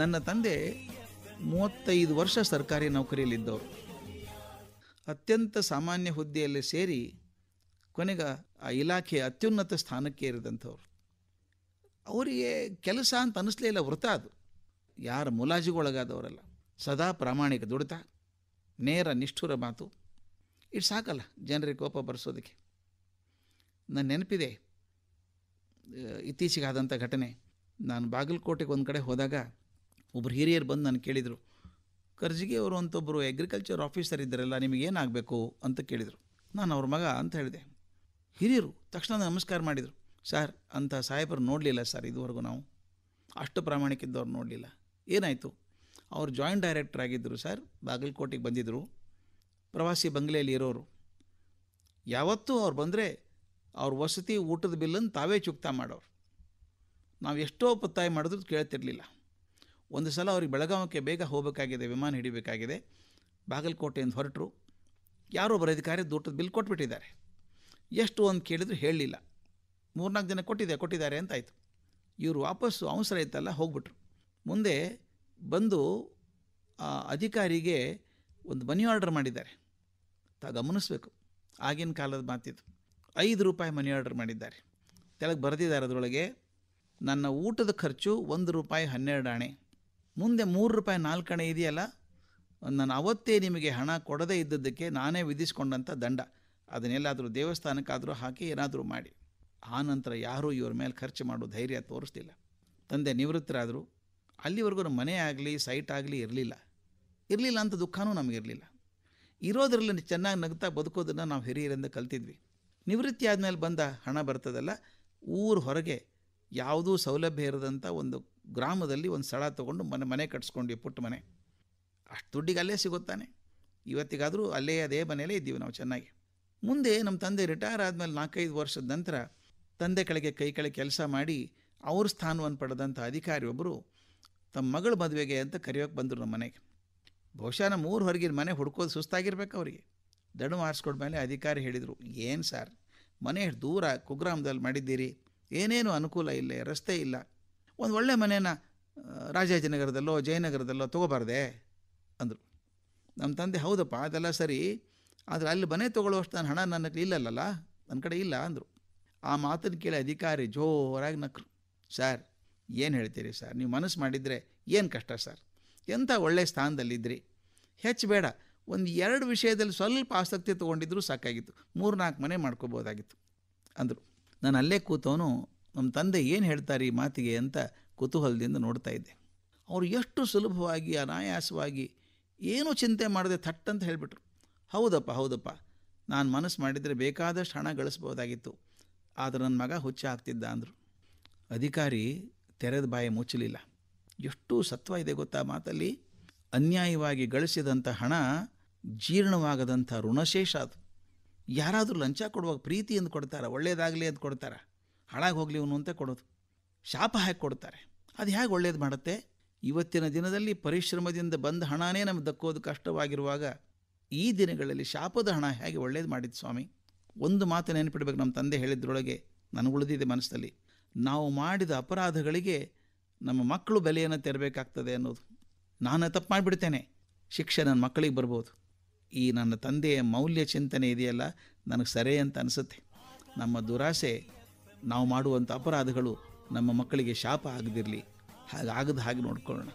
ನನ್ನ ತಂದೆ ಮೂವತ್ತೈದು ವರ್ಷ ಸರ್ಕಾರಿ ನೌಕರಿಯಲ್ಲಿದ್ದವರು ಅತ್ಯಂತ ಸಾಮಾನ್ಯ ಹುದ್ದೆಯಲ್ಲಿ ಸೇರಿ ಕೊನೆಗ ಆ ಇಲಾಖೆಯ ಅತ್ಯುನ್ನತ ಸ್ಥಾನಕ್ಕೆ ಏರಿದಂಥವ್ರು ಅವರಿಗೆ ಕೆಲಸ ಅಂತ ಅನ್ನಿಸ್ಲೇ ಇಲ್ಲ ವೃತ ಅದು ಯಾರ ಮುಲಾಜಿಗೊಳಗಾದವರಲ್ಲ ಸದಾ ಪ್ರಾಮಾಣಿಕ ದುಡಿತ ನೇರ ನಿಷ್ಠುರ ಮಾತು ಇಟ್ಸ್ ಸಾಕಲ್ಲ ಜನರಿಗೆ ಕೋಪ ಬರೆಸೋದಕ್ಕೆ ನನ್ನ ನೆನಪಿದೆ ಇತ್ತೀಚೆಗೆ ಆದಂಥ ಘಟನೆ ನಾನು ಬಾಗಲಕೋಟೆಗೆ ಒಂದು ಕಡೆ ಹೋದಾಗ ಒಬ್ಬರು ಹಿರಿಯರು ಬಂದು ನಾನು ಕೇಳಿದರು ಕರ್ಜಿಗೆ ಅವರು ಅಂತೊಬ್ಬರು ಅಗ್ರಿಕಲ್ಚರ್ ಆಫೀಸರ್ ಇದ್ದಾರಲ್ಲ ನಿಮಗೇನಾಗಬೇಕು ಅಂತ ಕೇಳಿದರು ನಾನು ಅವ್ರ ಮಗ ಅಂತ ಹೇಳಿದೆ ಹಿರಿಯರು ತಕ್ಷಣ ನಮಸ್ಕಾರ ಮಾಡಿದರು ಸರ್ ಅಂತ ಸಾಹೇಬರು ನೋಡಲಿಲ್ಲ ಸರ್ ಇದುವರೆಗೂ ನಾವು ಅಷ್ಟು ಪ್ರಾಮಾಣಿಕಿದ್ದವ್ರು ನೋಡಲಿಲ್ಲ ಏನಾಯಿತು ಅವರು ಜಾಯಿಂಟ್ ಡೈರೆಕ್ಟರ್ ಆಗಿದ್ದರು ಸರ್ ಬಾಗಲಕೋಟೆಗೆ ಬಂದಿದ್ದರು ಪ್ರವಾಸಿ ಬಂಗಲೆಯಲ್ಲಿ ಇರೋರು ಯಾವತ್ತೂ ಅವ್ರು ಬಂದರೆ ಅವ್ರ ವಸತಿ ಊಟದ ಬಿಲ್ಲನ್ನು ತಾವೇ ಚುಕ್ತಾ ಮಾಡೋರು ನಾವು ಎಷ್ಟೋ ಒತ್ತಾಯ ಮಾಡಿದ್ರು ಕೇಳ್ತಿರಲಿಲ್ಲ ಒಂದು ಸಲ ಅವ್ರಿಗೆ ಬೆಳಗಾವಕ್ಕೆ ಬೇಗ ಹೋಗಬೇಕಾಗಿದೆ ವಿಮಾನ ಹಿಡಿಬೇಕಾಗಿದೆ ಬಾಗಲಕೋಟೆಯಿಂದ ಹೊರಟರು ಯಾರೋ ಬರೋ ಅಧಿಕಾರಿ ಊಟದ ಬಿಲ್ ಕೊಟ್ಬಿಟ್ಟಿದ್ದಾರೆ ಎಷ್ಟು ಅಂತ ಕೇಳಿದ್ರು ಹೇಳಲಿಲ್ಲ ಮೂರ್ನಾಲ್ಕು ಜನ ಕೊಟ್ಟಿದೆ ಕೊಟ್ಟಿದ್ದಾರೆ ಅಂತಾಯಿತು ಇವರು ವಾಪಸ್ಸು ಅವಸರ ಇತ್ತಲ್ಲ ಹೋಗ್ಬಿಟ್ರು ಮುಂದೆ ಬಂದು ಆ ಅಧಿಕಾರಿಗೆ ಒಂದು ಮನಿ ಆರ್ಡರ್ ಮಾಡಿದ್ದಾರೆ ತಾ ಗಮನಿಸ್ಬೇಕು ಆಗಿನ ಕಾಲದ ಮಾತಿದ್ದು ಐದು ರೂಪಾಯಿ ಮನಿ ಆರ್ಡರ್ ಮಾಡಿದ್ದಾರೆ ಕೆಳಗೆ ಬರೆದಿದ್ದಾರೆ ಅದರೊಳಗೆ ನನ್ನ ಊಟದ ಖರ್ಚು ಒಂದು ರೂಪಾಯಿ ಹನ್ನೆರಡು ಆಣೆ ಮುಂದೆ ಮೂರು ರೂಪಾಯಿ ನಾಲ್ಕು ಅಣೆ ಇದೆಯಲ್ಲ ನಾನು ಅವತ್ತೇ ನಿಮಗೆ ಹಣ ಕೊಡದೇ ಇದ್ದದ್ದಕ್ಕೆ ನಾನೇ ವಿಧಿಸ್ಕೊಂಡಂಥ ದಂಡ ಅದನ್ನೆಲ್ಲಾದರೂ ದೇವಸ್ಥಾನಕ್ಕಾದರೂ ಹಾಕಿ ಏನಾದರೂ ಮಾಡಿ ಆ ನಂತರ ಯಾರೂ ಇವ್ರ ಮೇಲೆ ಖರ್ಚು ಮಾಡೋ ಧೈರ್ಯ ತೋರಿಸ್ತಿಲ್ಲ ತಂದೆ ನಿವೃತ್ತರಾದರು ಅಲ್ಲಿವರೆಗೂ ಮನೆ ಆಗಲಿ ಸೈಟ್ ಆಗಲಿ ಇರಲಿಲ್ಲ ಇರಲಿಲ್ಲ ಅಂತ ದುಃಖನೂ ನಮಗಿರಲಿಲ್ಲ ಇರೋದ್ರಲ್ಲಿ ಚೆನ್ನಾಗಿ ನಗ್ತಾ ಬದುಕೋದನ್ನು ನಾವು ಹಿರಿಯರಿಂದ ಕಲ್ತಿದ್ವಿ ನಿವೃತ್ತಿ ಆದಮೇಲೆ ಬಂದ ಹಣ ಬರ್ತದಲ್ಲ ಊರು ಹೊರಗೆ ಯಾವುದೂ ಸೌಲಭ್ಯ ಇರದಂಥ ಒಂದು ಗ್ರಾಮದಲ್ಲಿ ಒಂದು ಸ್ಥಳ ತೊಗೊಂಡು ಮನೆ ಮನೆ ಕಟ್ಸ್ಕೊಂಡು ಪುಟ್ಟ ಮನೆ ಅಷ್ಟು ದುಡ್ಡಿಗೆ ಅಲ್ಲೇ ಸಿಗುತ್ತಾನೆ ಇವತ್ತಿಗಾದರೂ ಅಲ್ಲೇ ಅದೇ ಮನೆಯಲ್ಲೇ ಇದ್ದೀವಿ ನಾವು ಚೆನ್ನಾಗಿ ಮುಂದೆ ನಮ್ಮ ತಂದೆ ರಿಟೈರ್ ಆದಮೇಲೆ ನಾಲ್ಕೈದು ವರ್ಷದ ನಂತರ ತಂದೆ ಕೆಳಗೆ ಕೈ ಕಳೆ ಕೆಲಸ ಮಾಡಿ ಅವ್ರ ಸ್ಥಾನವನ್ನು ಪಡೆದಂಥ ಅಧಿಕಾರಿಯೊಬ್ಬರು ತಮ್ಮ ಮಗಳ ಮದುವೆಗೆ ಅಂತ ಕರೆಯೋಕ್ಕೆ ಬಂದರು ನಮ್ಮ ಮನೆಗೆ ಬಹುಶಃ ನಮ್ಮ ಊರು ಹೊರಗಿನ ಮನೆ ಹುಡ್ಕೋದು ಸುಸ್ತಾಗಿರ್ಬೇಕು ಅವರಿಗೆ ದಡು ಮೇಲೆ ಅಧಿಕಾರಿ ಹೇಳಿದರು ಏನು ಸರ್ ಮನೆ ದೂರ ಕುಗ್ರಾಮದಲ್ಲಿ ಮಾಡಿದ್ದೀರಿ ಏನೇನು ಅನುಕೂಲ ಇಲ್ಲ ರಸ್ತೆ ಇಲ್ಲ ಒಂದು ಒಳ್ಳೆ ಮನೇನ ರಾಜಾಜಿನಗರದಲ್ಲೋ ಜಯನಗರದಲ್ಲೋ ತೊಗೋಬಾರ್ದೆ ಅಂದರು ನಮ್ಮ ತಂದೆ ಹೌದಪ್ಪ ಅದೆಲ್ಲ ಸರಿ ಆದರೆ ಅಲ್ಲಿ ಮನೆ ತೊಗೊಳ್ಳುವಷ್ಟು ನನ್ನ ಹಣ ನನ್ನ ಇಲ್ಲಲ್ಲಲ್ಲ ನನ್ನ ಕಡೆ ಇಲ್ಲ ಅಂದರು ಆ ಮಾತನ್ನು ಕೇಳಿ ಅಧಿಕಾರಿ ಜೋರಾಗಿ ನಕ್ರು ಸರ್ ಏನು ಹೇಳ್ತೀರಿ ಸರ್ ನೀವು ಮನಸ್ಸು ಮಾಡಿದರೆ ಏನು ಕಷ್ಟ ಸರ್ ಎಂಥ ಒಳ್ಳೆಯ ಸ್ಥಾನದಲ್ಲಿದ್ದಿರಿ ಹೆಚ್ಚು ಬೇಡ ಒಂದು ಎರಡು ವಿಷಯದಲ್ಲಿ ಸ್ವಲ್ಪ ಆಸಕ್ತಿ ತೊಗೊಂಡಿದ್ರು ಸಾಕಾಗಿತ್ತು ಮೂರು ನಾಲ್ಕು ಮನೆ ಮಾಡ್ಕೋಬೋದಾಗಿತ್ತು ಅಂದರು ನಾನು ಅಲ್ಲೇ ಕೂತವನು ನಮ್ಮ ತಂದೆ ಏನು ಹೇಳ್ತಾರೆ ಈ ಮಾತಿಗೆ ಅಂತ ಕುತೂಹಲದಿಂದ ನೋಡ್ತಾ ಇದ್ದೆ ಅವರು ಎಷ್ಟು ಸುಲಭವಾಗಿ ಅನಾಯಾಸವಾಗಿ ಏನೂ ಚಿಂತೆ ಮಾಡದೆ ಥಟ್ ಅಂತ ಹೇಳಿಬಿಟ್ರು ಹೌದಪ್ಪ ಹೌದಪ್ಪ ನಾನು ಮನಸ್ಸು ಮಾಡಿದರೆ ಬೇಕಾದಷ್ಟು ಹಣ ಗಳಿಸ್ಬೋದಾಗಿತ್ತು ಆದರೆ ನನ್ನ ಮಗ ಹುಚ್ಚ ಆಗ್ತಿದ್ದ ಅಂದರು ಅಧಿಕಾರಿ ತೆರೆದ ಬಾಯಿ ಮುಚ್ಚಲಿಲ್ಲ ಎಷ್ಟು ಸತ್ವ ಇದೆ ಗೊತ್ತಾ ಮಾತಲ್ಲಿ ಅನ್ಯಾಯವಾಗಿ ಗಳಿಸಿದಂಥ ಹಣ ಜೀರ್ಣವಾಗದಂಥ ಋಣಶೇಷ ಅದು ಯಾರಾದರೂ ಲಂಚ ಕೊಡುವಾಗ ಪ್ರೀತಿಯಿಂದ ಕೊಡ್ತಾರೆ ಒಳ್ಳೇದಾಗಲಿ ಅಂತ ಕೊಡ್ತಾರೆ ಹಾಳಾಗಿ ಹೋಗಲಿ ಇವನು ಅಂತ ಕೊಡೋದು ಶಾಪ ಹಾಕಿ ಕೊಡ್ತಾರೆ ಅದು ಹೇಗೆ ಒಳ್ಳೇದು ಮಾಡುತ್ತೆ ಇವತ್ತಿನ ದಿನದಲ್ಲಿ ಪರಿಶ್ರಮದಿಂದ ಬಂದ ಹಣನೇ ನಮಗೆ ದಕ್ಕೋದು ಕಷ್ಟವಾಗಿರುವಾಗ ಈ ದಿನಗಳಲ್ಲಿ ಶಾಪದ ಹಣ ಹೇಗೆ ಒಳ್ಳೇದು ಮಾಡಿದ್ದು ಸ್ವಾಮಿ ಒಂದು ಮಾತು ನೆನಪಿಡ್ಬೇಕು ನಮ್ಮ ತಂದೆ ಹೇಳಿದ್ರೊಳಗೆ ನನಗುಳಿದಿದೆ ಮನಸ್ಸಲ್ಲಿ ನಾವು ಮಾಡಿದ ಅಪರಾಧಗಳಿಗೆ ನಮ್ಮ ಮಕ್ಕಳು ಬೆಲೆಯನ್ನು ತೆರಬೇಕಾಗ್ತದೆ ಅನ್ನೋದು ನಾನು ತಪ್ಪು ಮಾಡಿಬಿಡ್ತೇನೆ ಶಿಕ್ಷೆ ನನ್ನ ಮಕ್ಕಳಿಗೆ ಬರ್ಬೋದು ಈ ನನ್ನ ತಂದೆಯ ಮೌಲ್ಯ ಚಿಂತನೆ ಇದೆಯಲ್ಲ ನನಗೆ ಸರಿ ಅಂತ ಅನಿಸುತ್ತೆ ನಮ್ಮ ದುರಾಸೆ ನಾವು ಮಾಡುವಂಥ ಅಪರಾಧಗಳು ನಮ್ಮ ಮಕ್ಕಳಿಗೆ ಶಾಪ ಆಗದಿರಲಿ ಹಾಗಾಗದ ಹಾಗೆ ನೋಡ್ಕೊಳ್ಳೋಣ